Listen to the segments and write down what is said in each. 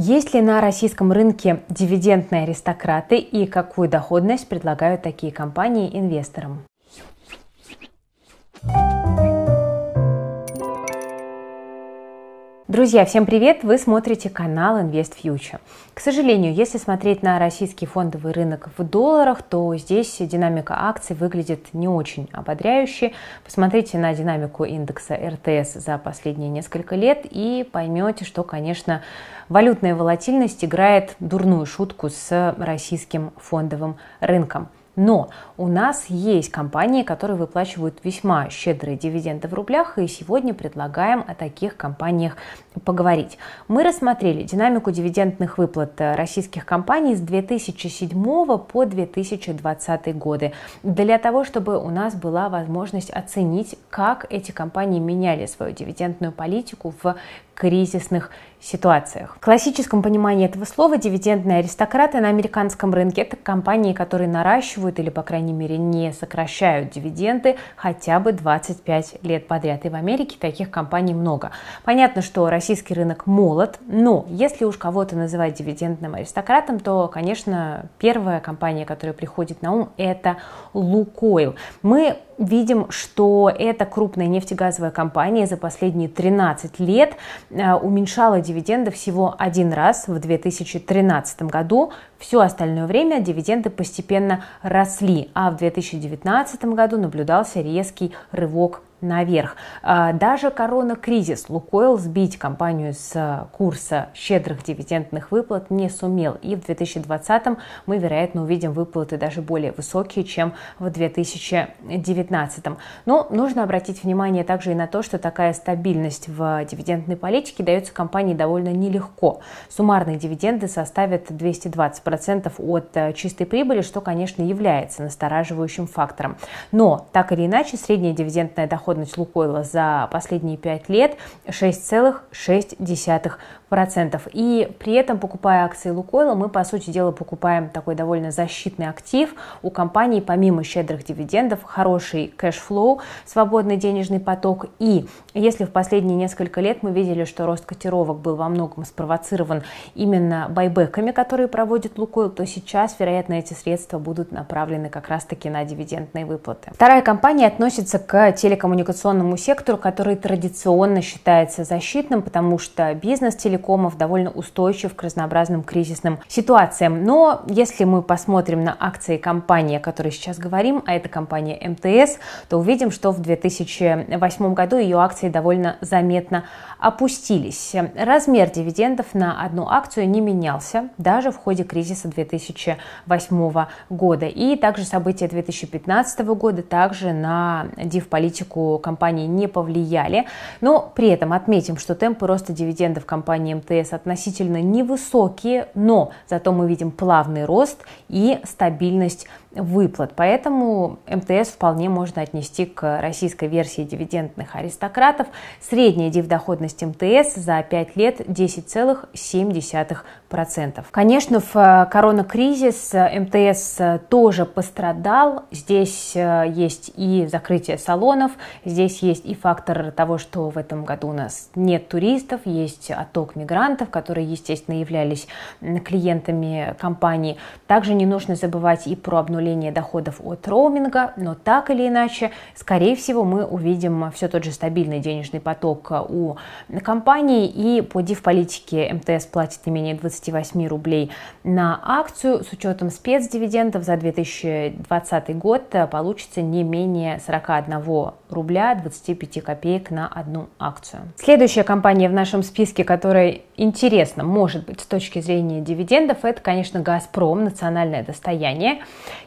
Есть ли на российском рынке дивидендные аристократы и какую доходность предлагают такие компании инвесторам? Друзья, всем привет! Вы смотрите канал Invest Future. К сожалению, если смотреть на российский фондовый рынок в долларах, то здесь динамика акций выглядит не очень ободряюще. Посмотрите на динамику индекса РТС за последние несколько лет и поймете, что, конечно, валютная волатильность играет дурную шутку с российским фондовым рынком. Но у нас есть компании, которые выплачивают весьма щедрые дивиденды в рублях, и сегодня предлагаем о таких компаниях поговорить. Мы рассмотрели динамику дивидендных выплат э, российских компаний с 2007 по 2020 годы для того, чтобы у нас была возможность оценить, как эти компании меняли свою дивидендную политику в кризисных ситуациях. В классическом понимании этого слова дивидендные аристократы на американском рынке – это компании, которые наращивают или, по крайней мере, не сокращают дивиденды хотя бы 25 лет подряд. И в Америке таких компаний много. Понятно, что российский рынок молод, но если уж кого-то называть дивидендным аристократом, то, конечно, первая компания, которая приходит на ум – это Лукойл. Мы видим, что эта крупная нефтегазовая компания за последние 13 лет э, уменьшала дивиденды всего один раз в 2013 году все остальное время дивиденды постепенно росли, а в 2019 году наблюдался резкий рывок наверх. А, даже корона-кризис Лукойл сбить компанию с а, курса щедрых дивидендных выплат не сумел. И в 2020 мы, вероятно, увидим выплаты даже более высокие, чем в 2019. Но нужно обратить внимание также и на то, что такая стабильность в дивидендной политике дается компании довольно нелегко. Суммарные дивиденды составят 220 15% от э, чистой прибыли, что, конечно, является настораживающим фактором. Но, так или иначе, средняя дивидендная доходность Лукойла за последние 5 лет 6,6% процентов. И при этом, покупая акции Лукойла, мы, по сути дела, покупаем такой довольно защитный актив. У компании, помимо щедрых дивидендов, хороший кэшфлоу, свободный денежный поток. И если в последние несколько лет мы видели, что рост котировок был во многом спровоцирован именно байбеками, которые проводит Лукойл, то сейчас, вероятно, эти средства будут направлены как раз-таки на дивидендные выплаты. Вторая компания относится к телекоммуникационному сектору, который традиционно считается защитным, потому что бизнес телекоммуникации телекомов довольно устойчив к разнообразным кризисным ситуациям. Но если мы посмотрим на акции компании, о которой сейчас говорим, а это компания МТС, то увидим, что в 2008 году ее акции довольно заметно опустились. Размер дивидендов на одну акцию не менялся даже в ходе кризиса 2008 года. И также события 2015 года также на див-политику компании не повлияли. Но при этом отметим, что темпы роста дивидендов компании компании МТС относительно невысокие, но зато мы видим плавный рост и стабильность выплат. Поэтому МТС вполне можно отнести к российской версии дивидендных аристократов. Средняя дивдоходность МТС за 5 лет 10,7%. Конечно, в э, коронакризис э, МТС э, тоже пострадал. Здесь есть и закрытие салонов, здесь есть и фактор того, что в этом году у нас нет туристов, есть отток мигрантов, которые, естественно, являлись клиентами компании. Также не нужно забывать и про обнуление появление доходов от роуминга, но так или иначе, скорее всего, мы увидим все тот же стабильный денежный поток э, у компании и по див-политике МТС платит не менее 28 рублей на акцию. С учетом спецдивидендов за 2020 год э, получится не менее 41 рубля 25 копеек на одну акцию. Следующая компания в нашем списке, которая интересно, может быть, с точки зрения дивидендов, это, конечно, «Газпром», национальное достояние.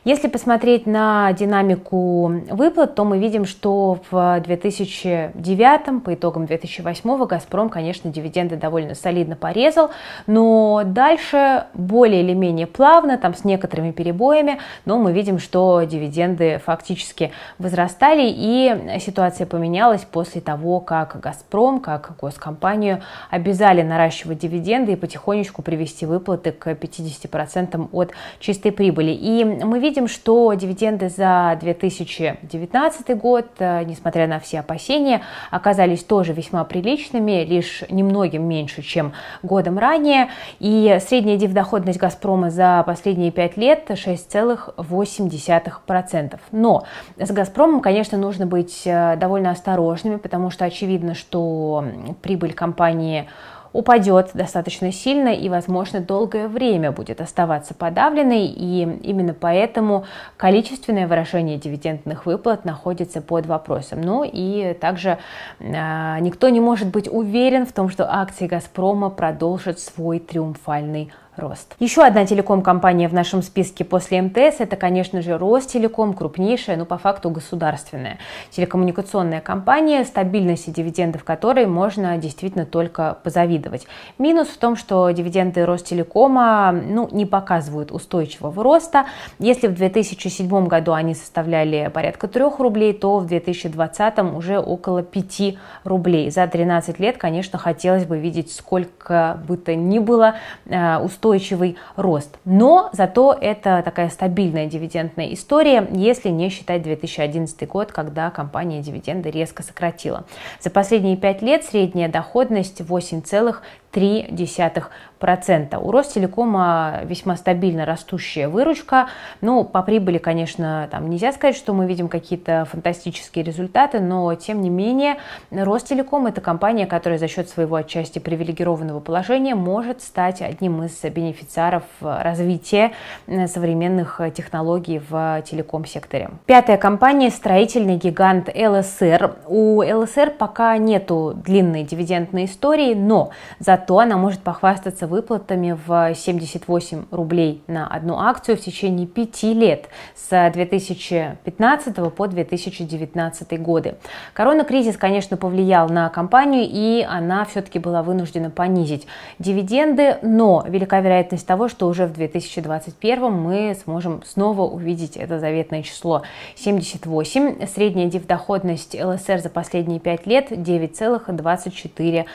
Если посмотреть на динамику выплат, то мы видим, что в 2009, по итогам 2008, «Газпром», конечно, дивиденды довольно солидно порезал, но дальше более или менее плавно, там с некоторыми перебоями, но мы видим, что дивиденды фактически возрастали, и ситуация поменялась после того, как «Газпром», как госкомпанию обязали наращивать выплачивать дивиденды и потихонечку привести выплаты к 50% от чистой прибыли. И мы видим, что дивиденды за 2019 год, э, несмотря на все опасения, оказались тоже весьма приличными, лишь немногим меньше, чем годом ранее. И средняя дивдоходность «Газпрома» за последние 5 лет 6,8%. Но с «Газпромом», конечно, нужно быть э, довольно осторожными, потому что очевидно, что прибыль компании упадет достаточно сильно и, возможно, долгое время будет оставаться подавленной, и именно поэтому количественное выражение дивидендных выплат находится под вопросом. Ну и также а, никто не может быть уверен в том, что акции «Газпрома» продолжат свой триумфальный рост. Еще одна телеком-компания в нашем списке после МТС – это, конечно же, Ростелеком, крупнейшая, но ну, по факту государственная телекоммуникационная компания, стабильности дивидендов которой можно действительно только позавидовать. Минус в том, что дивиденды Ростелекома ну, не показывают устойчивого роста. Если в 2007 году они составляли порядка 3 рублей, то в 2020 уже около 5 рублей. За 13 лет, конечно, хотелось бы видеть сколько бы то ни было э, устойчивого устойчивый рост. Но зато это такая стабильная дивидендная история, если не считать 2011 год, когда компания дивиденды резко сократила. За последние 5 лет средняя доходность 8,7%. 0,3%. У Ростелекома весьма стабильно растущая выручка. Ну, по прибыли, конечно, там нельзя сказать, что мы видим какие-то фантастические результаты, но, тем не менее, Ростелеком – это компания, которая за счет своего отчасти привилегированного положения может стать одним из бенефициаров развития э, современных э, технологий в телеком-секторе. Пятая компания – строительный гигант ЛСР. У ЛСР пока нету длинной дивидендной истории, но за то она может похвастаться выплатами в 78 рублей на одну акцию в течение пяти лет с 2015 по 2019 годы. Корона-кризис, конечно, повлиял на компанию, и она все-таки была вынуждена понизить дивиденды, но велика вероятность того, что уже в 2021 мы сможем снова увидеть это заветное число 78. Средняя дивдоходность ЛСР за последние пять лет 9,24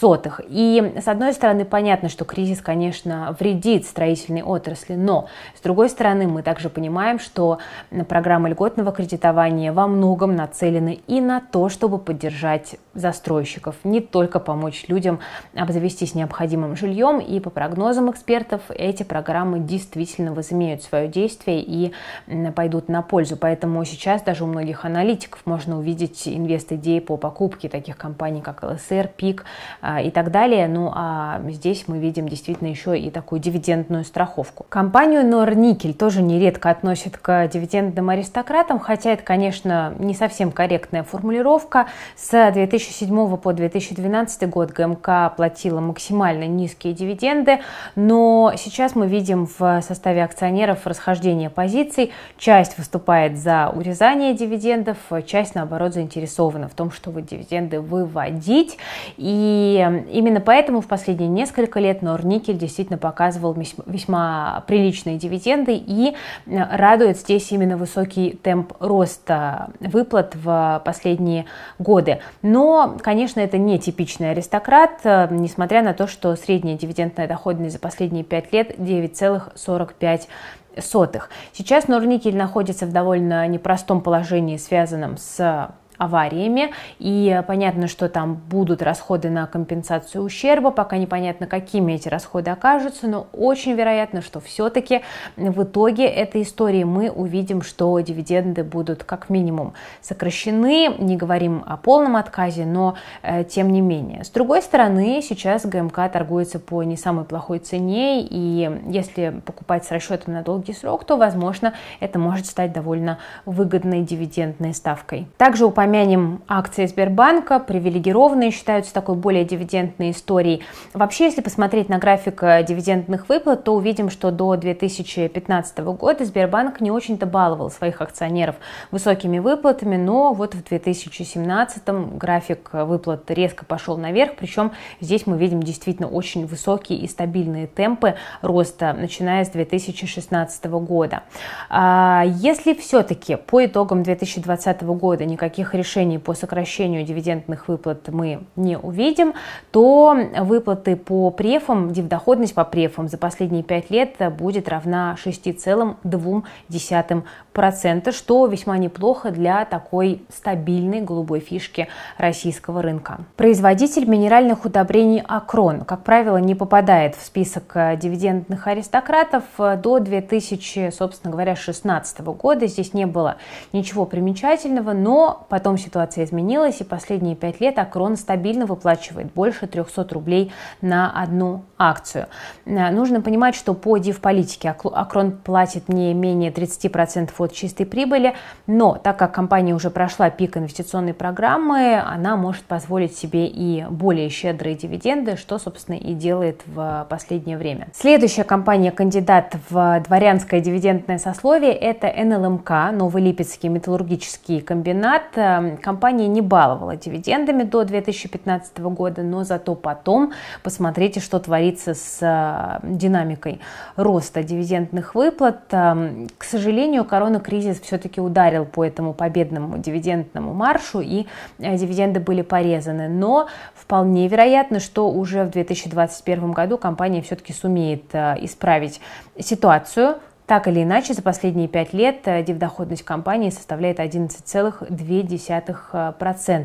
сотых. И с одной стороны, понятно, что кризис, конечно, вредит строительной отрасли, но с другой стороны, мы также понимаем, что программы льготного кредитования во многом нацелены и на то, чтобы поддержать застройщиков, не только помочь людям обзавестись необходимым жильем, и по прогнозам экспертов эти программы действительно возымеют свое действие и пойдут на пользу. Поэтому сейчас даже у многих аналитиков можно увидеть инвест-идеи по покупке таких компаний, как ЛСР, ПИК – а, и так далее. Ну а здесь мы видим действительно еще и такую дивидендную страховку. Компанию Норникель тоже нередко относят к дивидендным аристократам, хотя это, конечно, не совсем корректная формулировка. С 2007 по 2012 год ГМК платила максимально низкие дивиденды, но сейчас мы видим в составе акционеров расхождение позиций. Часть выступает за урезание дивидендов, часть, наоборот, заинтересована в том, чтобы дивиденды выводить. И и именно поэтому в последние несколько лет Норникель действительно показывал весьма приличные дивиденды и э, радует здесь именно высокий темп роста выплат в последние годы. Но, конечно, это не типичный аристократ, э, несмотря на то, что средняя дивидендная доходность за последние 5 лет 9,45 сотых. Сейчас Норникель находится в довольно непростом положении, связанном с авариями, и понятно, что там будут расходы на компенсацию ущерба, пока непонятно, какими эти расходы окажутся, но очень вероятно, что все-таки в итоге этой истории мы увидим, что дивиденды будут как минимум сокращены, не говорим о полном отказе, но э, тем не менее. С другой стороны, сейчас ГМК торгуется по не самой плохой цене, и если покупать с расчетом на долгий срок, то, возможно, это может стать довольно выгодной дивидендной ставкой. Также упомянутый помянем акции Сбербанка, привилегированные считаются такой более дивидендной историей. Вообще, если посмотреть на график э, дивидендных выплат, то увидим, что до 2015 года Сбербанк не очень-то баловал своих акционеров высокими выплатами, но вот в 2017 график выплат резко пошел наверх, причем здесь мы видим действительно очень высокие и стабильные темпы роста, начиная с 2016 года. А если все-таки по итогам 2020 года никаких решений по сокращению дивидендных выплат мы не увидим, то выплаты по префам, дивдоходность по префам за последние 5 лет будет равна 6,2%, что весьма неплохо для такой стабильной голубой фишки российского рынка. Производитель минеральных удобрений Акрон, как правило, не попадает в список э, дивидендных аристократов до 2000, собственно говоря, 2016 года. Здесь не было ничего примечательного, но потом Потом ситуация изменилась, и последние пять лет Акрон стабильно выплачивает больше 300 рублей на одну акцию. Э, нужно понимать, что по див-политике Акрон платит не менее 30% от чистой прибыли, но так как компания уже прошла пик инвестиционной программы, она может позволить себе и более щедрые дивиденды, что, собственно, и делает в последнее время. Следующая компания кандидат в дворянское дивидендное сословие – это НЛМК, эм Новый Липецкий металлургический комбинат. Эм, компания не баловала дивидендами до 2015 года, но зато потом посмотрите, что творится с э, динамикой роста дивидендных выплат. Эм, к сожалению, корона-кризис все-таки ударил по этому победному дивидендному маршу, и э, дивиденды были порезаны. Но вполне вероятно, что уже в 2021 году компания все-таки сумеет э, исправить ситуацию, так или иначе, за последние пять лет э, дивдоходность компании составляет 11,2%. Э,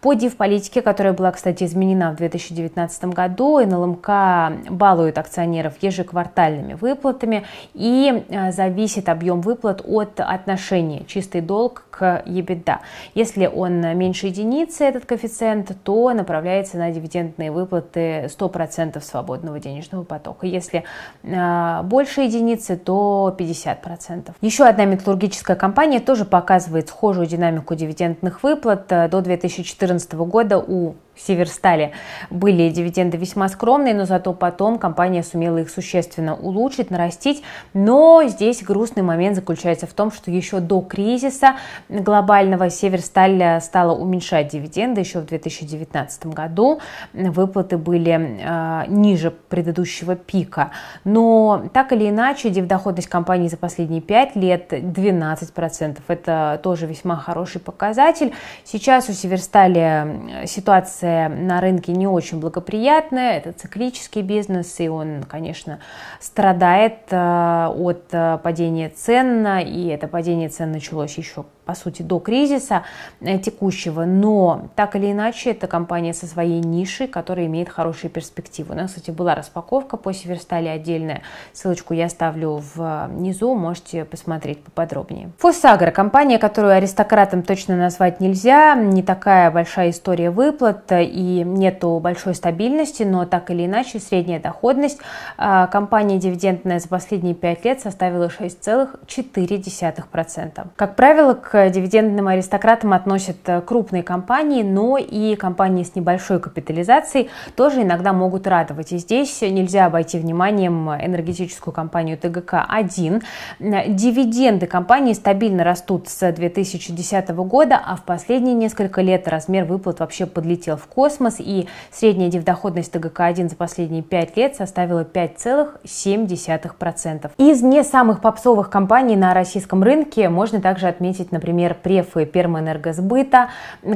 По див политике, которая была, кстати, изменена в 2019 году, НЛМК балует акционеров ежеквартальными выплатами и э, зависит объем выплат от отношения чистый долг к EBITDA. Если он меньше единицы, этот коэффициент, то направляется на дивидендные выплаты 100% свободного денежного потока. Если а, больше единицы, то 50%. Еще одна металлургическая компания тоже показывает схожую динамику дивидендных выплат. До 2014 года у Северстали. Были дивиденды весьма скромные, но зато потом компания сумела их существенно улучшить, нарастить. Но здесь грустный момент заключается в том, что еще до кризиса глобального Северсталь стала уменьшать дивиденды еще в 2019 году. Выплаты были э, ниже предыдущего пика. Но так или иначе, дивдоходность компании за последние 5 лет 12%. Это тоже весьма хороший показатель. Сейчас у Северстали э, ситуация ситуация на рынке не очень благоприятная, это циклический бизнес, и он, конечно, страдает э, от э, падения цен, и это падение цен началось еще по сути, до кризиса э, текущего, но так или иначе это компания со своей нишей, которая имеет хорошие перспективы. У нас, кстати, была распаковка по Северстали отдельная, ссылочку я оставлю э, внизу, можете посмотреть поподробнее. Фосагра, компания, которую аристократом точно назвать нельзя, не такая большая история выплат э, и нету большой стабильности, но так или иначе средняя доходность компании дивидендная за последние 5 лет составила 6,4%. Как правило, к к дивидендным аристократам относят э, крупные компании, но и компании с небольшой капитализацией тоже иногда могут радовать. И здесь нельзя обойти вниманием энергетическую компанию ТГК-1. Дивиденды компании стабильно растут с 2010 года, а в последние несколько лет размер выплат вообще подлетел в космос, и средняя дивдоходность ТГК-1 за последние 5 лет составила 5,7%. Из не самых попсовых компаний на российском рынке можно также отметить, например, например, префы пермоэнергосбыта,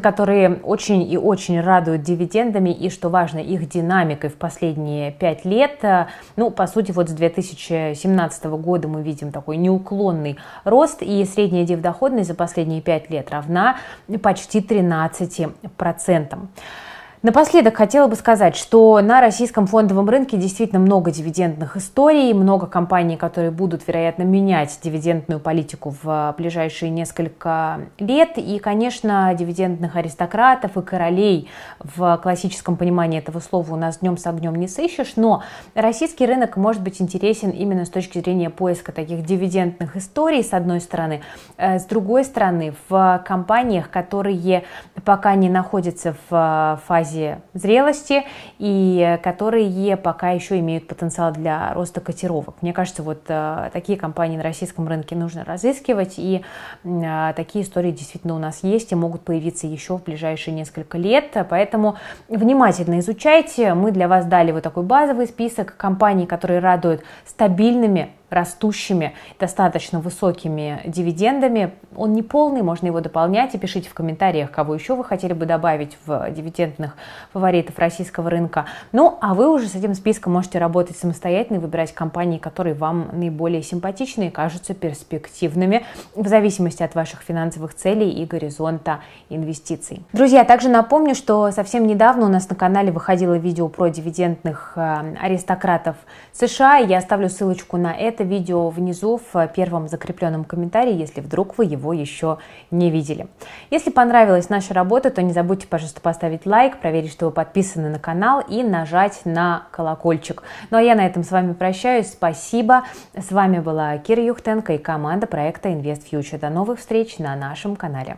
которые очень и очень радуют дивидендами и, что важно, их динамикой в последние 5 лет. Э, ну, по сути, вот с 2017 года мы видим такой неуклонный рост, и средняя дивдоходность за последние 5 лет равна почти 13%. Напоследок хотела бы сказать, что на российском фондовом рынке действительно много дивидендных историй, много компаний, которые будут, вероятно, менять дивидендную политику в ближайшие несколько лет. И, конечно, дивидендных аристократов и королей в классическом понимании этого слова у нас днем с огнем не сыщешь. Но российский рынок может быть интересен именно с точки зрения поиска таких дивидендных историй, с одной стороны. Э, с другой стороны, в компаниях, которые пока не находятся в э, фазе стадии зрелости и э, которые пока еще имеют потенциал для роста котировок. Мне кажется, вот э, такие компании на российском рынке нужно разыскивать, и э, такие истории действительно у нас есть и могут появиться еще в ближайшие несколько лет, поэтому внимательно изучайте. Мы для вас дали вот такой базовый список компаний, которые радуют стабильными растущими, достаточно высокими дивидендами. Он не полный, можно его дополнять. И пишите в комментариях, кого еще вы хотели бы добавить в дивидендных фаворитов российского рынка. Ну, а вы уже с этим списком можете работать самостоятельно и выбирать компании, которые вам наиболее симпатичны и кажутся перспективными, в зависимости от ваших финансовых целей и горизонта инвестиций. Друзья, также напомню, что совсем недавно у нас на канале выходило видео про дивидендных э, аристократов США. Я оставлю ссылочку на это это видео внизу в э, первом закрепленном комментарии, если вдруг вы его еще не видели. Если понравилась наша работа, то не забудьте, пожалуйста, поставить лайк, проверить, что вы подписаны на канал и нажать на колокольчик. Ну а я на этом с вами прощаюсь. Спасибо. С вами была Кира Юхтенко и команда проекта Invest Future. До новых встреч на нашем канале.